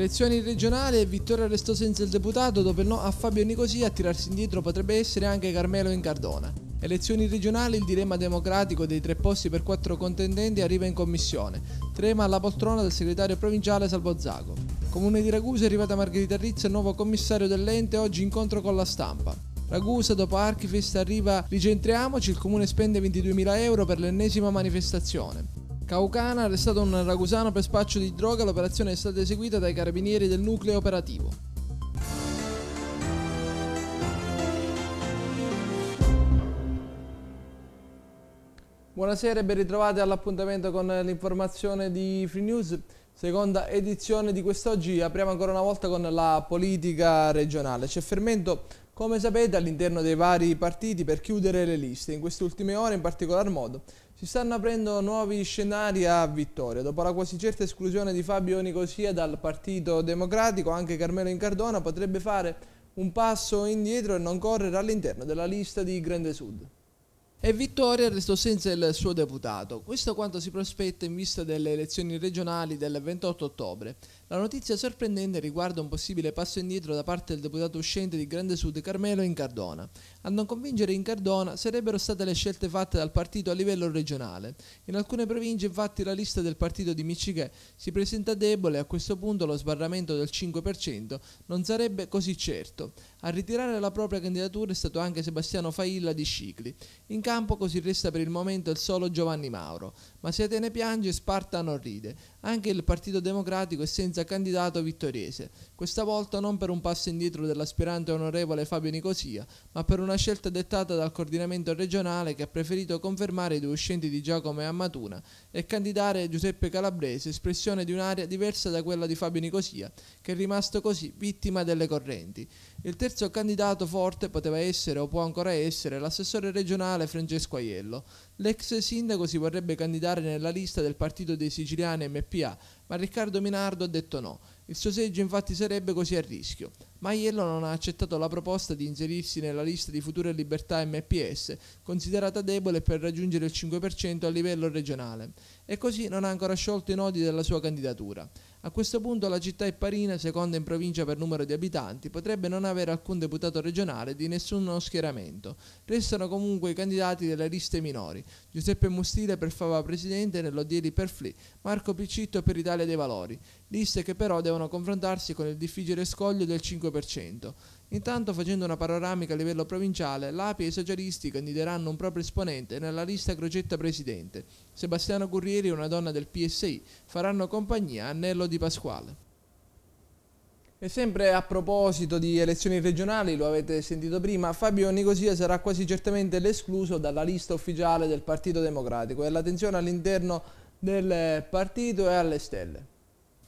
Elezioni regionali e Vittorio restò senza il deputato dopo il no a Fabio Nicosia a tirarsi indietro potrebbe essere anche Carmelo in Cardona. Elezioni regionali, il dilemma democratico dei tre posti per quattro contendenti arriva in commissione. Trema alla poltrona del segretario provinciale Salvo Zago. Comune di Ragusa è arrivata Margherita Rizzo, nuovo commissario dell'ente, oggi incontro con la stampa. Ragusa, dopo Archifest arriva Ricentriamoci, il comune spende 22.000 euro per l'ennesima manifestazione. Caucana, arrestato un ragusano per spaccio di droga, l'operazione è stata eseguita dai carabinieri del nucleo operativo. Buonasera e ben ritrovati all'appuntamento con l'informazione di Free News. Seconda edizione di quest'oggi, apriamo ancora una volta con la politica regionale. C'è fermento, come sapete, all'interno dei vari partiti per chiudere le liste. In queste ultime ore, in particolar modo, si stanno aprendo nuovi scenari a vittoria. Dopo la quasi certa esclusione di Fabio Nicosia dal Partito Democratico, anche Carmelo Incardona potrebbe fare un passo indietro e non correre all'interno della lista di Grande Sud. E Vittoria restò senza il suo deputato. Questo quanto si prospetta in vista delle elezioni regionali del 28 ottobre. La notizia sorprendente riguarda un possibile passo indietro da parte del deputato uscente di Grande Sud Carmelo in Cardona. A non convincere in Cardona sarebbero state le scelte fatte dal partito a livello regionale. In alcune province infatti la lista del partito di Michiché si presenta debole e a questo punto lo sbarramento del 5% non sarebbe così certo. A ritirare la propria candidatura è stato anche Sebastiano Failla di Scicli. In campo così resta per il momento il solo Giovanni Mauro ma se Atene piange Sparta non ride. Anche il Partito Democratico è senza candidato vittoriese, questa volta non per un passo indietro dell'aspirante onorevole Fabio Nicosia, ma per una scelta dettata dal coordinamento regionale che ha preferito confermare i due uscenti di Giacomo e Ammatuna e candidare Giuseppe Calabrese, espressione di un'area diversa da quella di Fabio Nicosia, che è rimasto così vittima delle correnti. Il terzo candidato forte poteva essere o può ancora essere l'assessore regionale Francesco Aiello. L'ex sindaco si vorrebbe candidare nella lista del partito dei siciliani MPA, ma Riccardo Minardo ha detto no. Il suo seggio infatti sarebbe così a rischio. Maiello non ha accettato la proposta di inserirsi nella lista di future libertà MPS, considerata debole per raggiungere il 5% a livello regionale, e così non ha ancora sciolto i nodi della sua candidatura. A questo punto la città è parina, seconda in provincia per numero di abitanti, potrebbe non avere alcun deputato regionale di nessuno schieramento. Restano comunque i candidati delle liste minori. Giuseppe Mustile per Fava Presidente nell'Odieri per Fli, Marco Piccitto per Italia dei Valori. Liste che però devono confrontarsi con il difficile scoglio del 5% 5%. Intanto, facendo una panoramica a livello provinciale, l'API e i socialisti candideranno un proprio esponente nella lista Crocetta Presidente. Sebastiano Currieri e una donna del PSI faranno compagnia a Nello Di Pasquale. E sempre a proposito di elezioni regionali, lo avete sentito prima, Fabio Nicosia sarà quasi certamente l'escluso dalla lista ufficiale del Partito Democratico e l'attenzione all'interno del partito è alle stelle.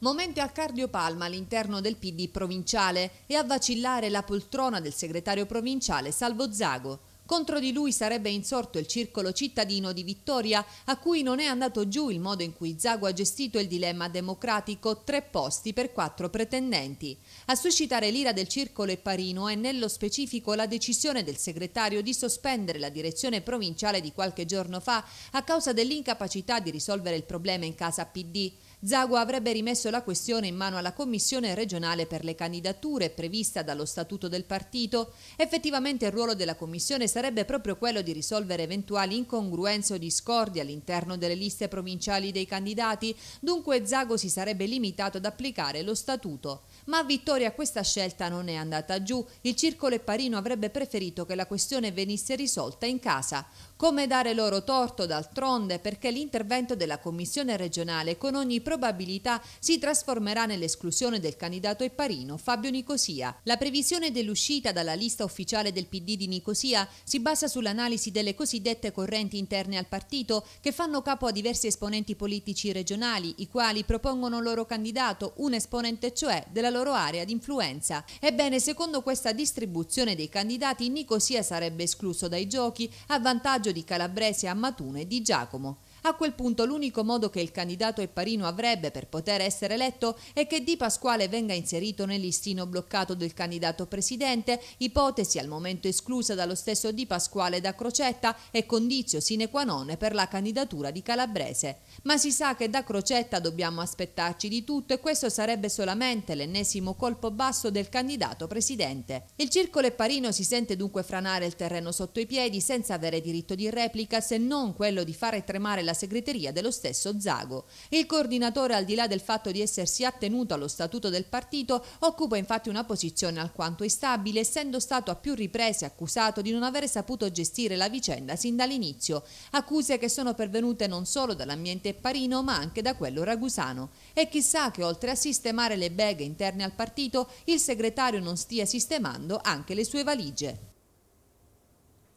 Momento a cardiopalma all'interno del PD provinciale e a vacillare la poltrona del segretario provinciale Salvo Zago. Contro di lui sarebbe insorto il circolo cittadino di Vittoria, a cui non è andato giù il modo in cui Zago ha gestito il dilemma democratico tre posti per quattro pretendenti. A suscitare l'ira del circolo e Parino è nello specifico la decisione del segretario di sospendere la direzione provinciale di qualche giorno fa a causa dell'incapacità di risolvere il problema in casa PD. Zagua avrebbe rimesso la questione in mano alla Commissione regionale per le candidature prevista dallo statuto del partito. Effettivamente il ruolo della Commissione sarebbe proprio quello di risolvere eventuali incongruenze o discordi all'interno delle liste provinciali dei candidati, dunque Zago si sarebbe limitato ad applicare lo statuto. Ma a Vittoria questa scelta non è andata giù, il Circolo e avrebbe preferito che la questione venisse risolta in casa. Come dare loro torto d'altronde perché l'intervento della commissione regionale con ogni probabilità si trasformerà nell'esclusione del candidato e parino Fabio Nicosia. La previsione dell'uscita dalla lista ufficiale del PD di Nicosia si basa sull'analisi delle cosiddette correnti interne al partito che fanno capo a diversi esponenti politici regionali, i quali propongono un loro candidato, un esponente cioè della loro area di influenza. Ebbene, secondo questa distribuzione dei candidati, Nicosia sarebbe escluso dai giochi a vantaggio di Calabrese a Matuno di Giacomo a quel punto l'unico modo che il candidato Epparino avrebbe per poter essere eletto è che Di Pasquale venga inserito nel listino bloccato del candidato presidente, ipotesi al momento esclusa dallo stesso Di Pasquale da Crocetta e condizio sine qua non per la candidatura di Calabrese. Ma si sa che da Crocetta dobbiamo aspettarci di tutto e questo sarebbe solamente l'ennesimo colpo basso del candidato presidente. Il circolo Epparino si sente dunque franare il terreno sotto i piedi senza avere diritto di replica se non quello di fare tremare la nella segreteria dello stesso Zago. Il coordinatore, al di là del fatto di essersi attenuto allo statuto del partito, occupa infatti una posizione alquanto instabile, essendo stato a più riprese accusato di non aver saputo gestire la vicenda sin dall'inizio, accuse che sono pervenute non solo dall'ambiente parino ma anche da quello ragusano. E chissà che oltre a sistemare le beghe interne al partito, il segretario non stia sistemando anche le sue valigie.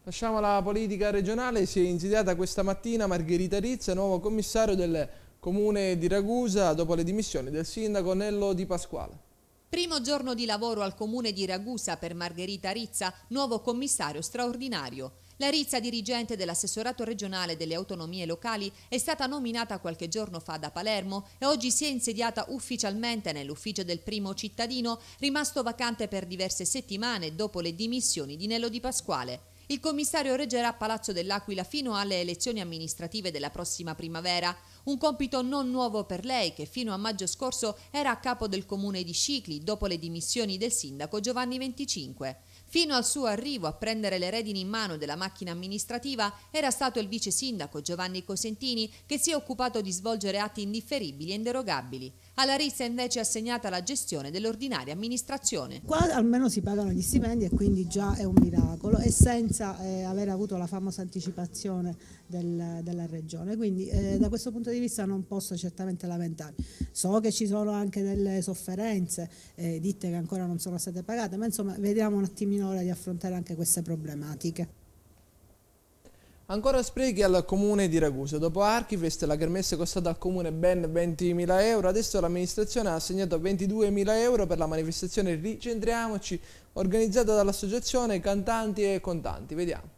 Lasciamo la politica regionale, si è insediata questa mattina Margherita Rizza, nuovo commissario del comune di Ragusa dopo le dimissioni del sindaco Nello Di Pasquale. Primo giorno di lavoro al comune di Ragusa per Margherita Rizza, nuovo commissario straordinario. La Rizza, dirigente dell'assessorato regionale delle autonomie locali, è stata nominata qualche giorno fa da Palermo e oggi si è insediata ufficialmente nell'ufficio del primo cittadino, rimasto vacante per diverse settimane dopo le dimissioni di Nello Di Pasquale. Il commissario reggerà Palazzo dell'Aquila fino alle elezioni amministrative della prossima primavera, un compito non nuovo per lei che fino a maggio scorso era a capo del comune di Cicli dopo le dimissioni del sindaco Giovanni 25. Fino al suo arrivo a prendere le redini in mano della macchina amministrativa era stato il vice sindaco Giovanni Cosentini che si è occupato di svolgere atti indifferibili e inderogabili. Alla RIS è invece assegnata la gestione dell'ordinaria amministrazione. Qua almeno si pagano gli stipendi e quindi già è un miracolo e senza eh, aver avuto la famosa anticipazione del, della regione. Quindi eh, da questo punto di vista non posso certamente lamentarmi. So che ci sono anche delle sofferenze, eh, ditte che ancora non sono state pagate, ma insomma vediamo un attimino ora di affrontare anche queste problematiche. Ancora sprechi al comune di Ragusa. Dopo Archivest la kermesse è costata al comune ben 20.000 euro, adesso l'amministrazione ha assegnato 22.000 euro per la manifestazione Ricentriamoci organizzata dall'associazione Cantanti e Contanti. Vediamo.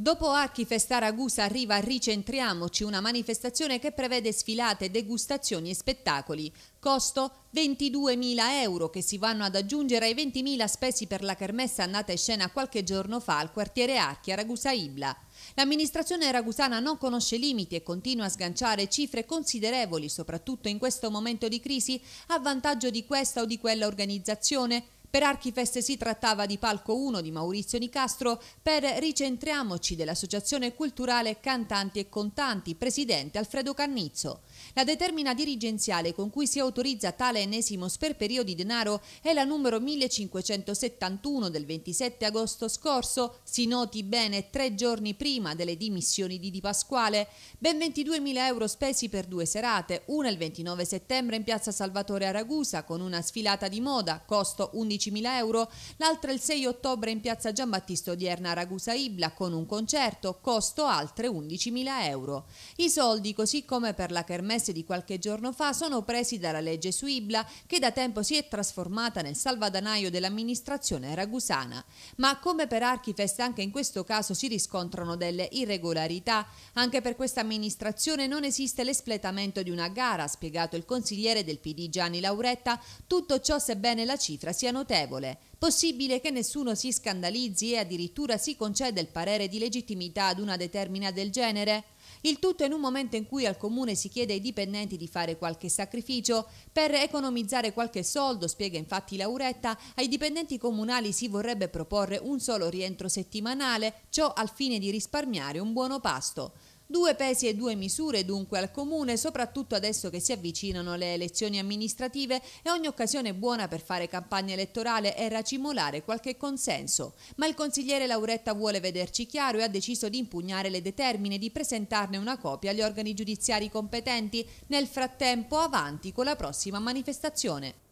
Dopo Archi Festa Ragusa arriva Ricentriamoci, una manifestazione che prevede sfilate, degustazioni e spettacoli. Costo 22.000 euro che si vanno ad aggiungere ai 20.000 spesi per la kermessa andata in scena qualche giorno fa al quartiere Archi a Ragusa Ibla. L'amministrazione ragusana non conosce limiti e continua a sganciare cifre considerevoli, soprattutto in questo momento di crisi, a vantaggio di questa o di quella organizzazione per Archifest si trattava di Palco 1 di Maurizio Nicastro per Ricentriamoci dell'Associazione Culturale Cantanti e Contanti, presidente Alfredo Cannizzo. La determina dirigenziale con cui si autorizza tale ennesimo sperperio di denaro è la numero 1571 del 27 agosto scorso, si noti bene tre giorni prima delle dimissioni di Di Pasquale, ben 22.000 euro spesi per due serate, una il 29 settembre in piazza Salvatore a Ragusa con una sfilata di moda, costo 11.000 euro, l'altra il 6 ottobre in piazza Giambattista Odierna a Ragusa Ibla con un concerto, costo altre 11.000 euro. I soldi, così come per la Kermesse, commesse di qualche giorno fa sono presi dalla legge su Ibla che da tempo si è trasformata nel salvadanaio dell'amministrazione ragusana. Ma come per Archifest anche in questo caso si riscontrano delle irregolarità. Anche per questa amministrazione non esiste l'espletamento di una gara, ha spiegato il consigliere del PD Gianni Lauretta, tutto ciò sebbene la cifra sia notevole. Possibile che nessuno si scandalizzi e addirittura si conceda il parere di legittimità ad una determina del genere? Il tutto in un momento in cui al comune si chiede ai dipendenti di fare qualche sacrificio per economizzare qualche soldo, spiega infatti Lauretta, ai dipendenti comunali si vorrebbe proporre un solo rientro settimanale, ciò al fine di risparmiare un buono pasto. Due pesi e due misure dunque al Comune, soprattutto adesso che si avvicinano le elezioni amministrative e ogni occasione buona per fare campagna elettorale e racimolare qualche consenso. Ma il consigliere Lauretta vuole vederci chiaro e ha deciso di impugnare le determine e di presentarne una copia agli organi giudiziari competenti. Nel frattempo avanti con la prossima manifestazione.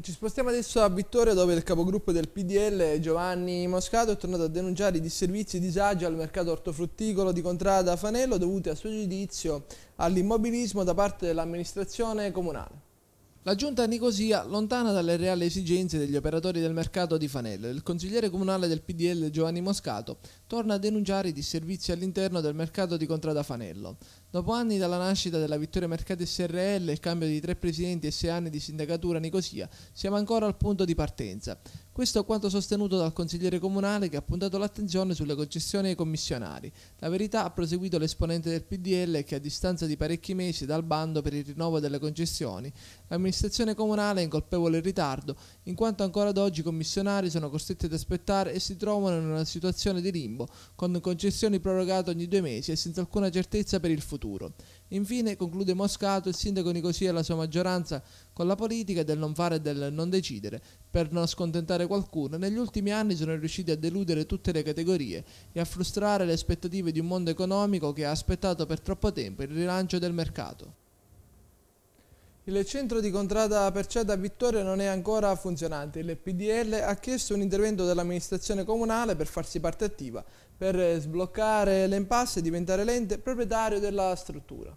Ci spostiamo adesso a Vittoria dove il capogruppo del PDL Giovanni Moscato è tornato a denunciare i disservizi e disagi al mercato ortofrutticolo di Contrada Fanello dovuti a suo giudizio all'immobilismo da parte dell'amministrazione comunale. La giunta Nicosia, lontana dalle reali esigenze degli operatori del mercato di Fanello, il consigliere comunale del PDL Giovanni Moscato torna a denunciare i disservizi all'interno del mercato di Contrada Fanello. Dopo anni dalla nascita della Vittoria Mercati SRL, il cambio di tre presidenti e sei anni di sindacatura Nicosia, siamo ancora al punto di partenza. Questo è quanto sostenuto dal consigliere comunale che ha puntato l'attenzione sulle concessioni ai commissionari. La verità ha proseguito l'esponente del PDL che a distanza di parecchi mesi dal bando per il rinnovo delle concessioni, l'amministrazione comunale è incolpevole in ritardo, in quanto ancora ad oggi i commissionari sono costretti ad aspettare e si trovano in una situazione di limbo, con concessioni prorogate ogni due mesi e senza alcuna certezza per il futuro. Infine, conclude Moscato, il sindaco Nicosia e la sua maggioranza con la politica del non fare e del non decidere, per non scontentare qualcuno, negli ultimi anni sono riusciti a deludere tutte le categorie e a frustrare le aspettative di un mondo economico che ha aspettato per troppo tempo il rilancio del mercato. Il centro di contrada Perceda a Vittoria non è ancora funzionante. Il PDL ha chiesto un intervento dell'amministrazione comunale per farsi parte attiva, per sbloccare l'impasse e diventare l'ente proprietario della struttura.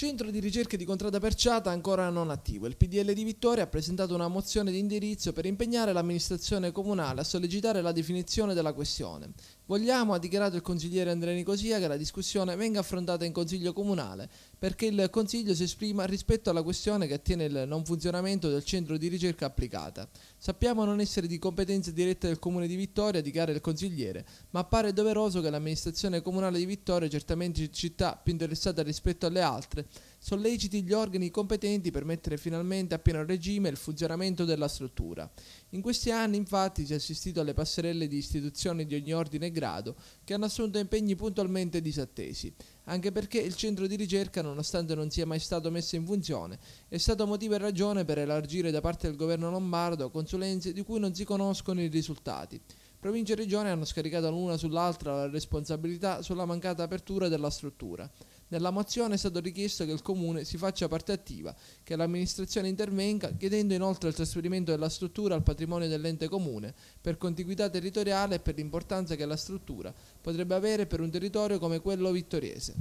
Centro di ricerca di Contrada Perciata ancora non attivo. Il PDL di Vittoria ha presentato una mozione di indirizzo per impegnare l'amministrazione comunale a sollecitare la definizione della questione. Vogliamo, ha dichiarato il consigliere Andrea Nicosia, che la discussione venga affrontata in consiglio comunale perché il consiglio si esprima rispetto alla questione che attiene il non funzionamento del centro di ricerca applicata. Sappiamo non essere di competenza diretta del Comune di Vittoria, di gara del consigliere, ma appare doveroso che l'amministrazione comunale di Vittoria, certamente città più interessata rispetto alle altre, solleciti gli organi competenti per mettere finalmente a pieno regime il funzionamento della struttura. In questi anni infatti si è assistito alle passerelle di istituzioni di ogni ordine e grado che hanno assunto impegni puntualmente disattesi, anche perché il centro di ricerca, nonostante non sia mai stato messo in funzione, è stato motivo e ragione per elargire da parte del governo lombardo consulenze di cui non si conoscono i risultati. Provincia e Regione hanno scaricato l'una sull'altra la responsabilità sulla mancata apertura della struttura. Nella mozione è stato richiesto che il Comune si faccia parte attiva, che l'amministrazione intervenga, chiedendo inoltre il trasferimento della struttura al patrimonio dell'ente comune, per contiguità territoriale e per l'importanza che la struttura potrebbe avere per un territorio come quello vittoriese.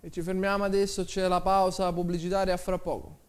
E ci fermiamo adesso, c'è la pausa pubblicitaria fra poco.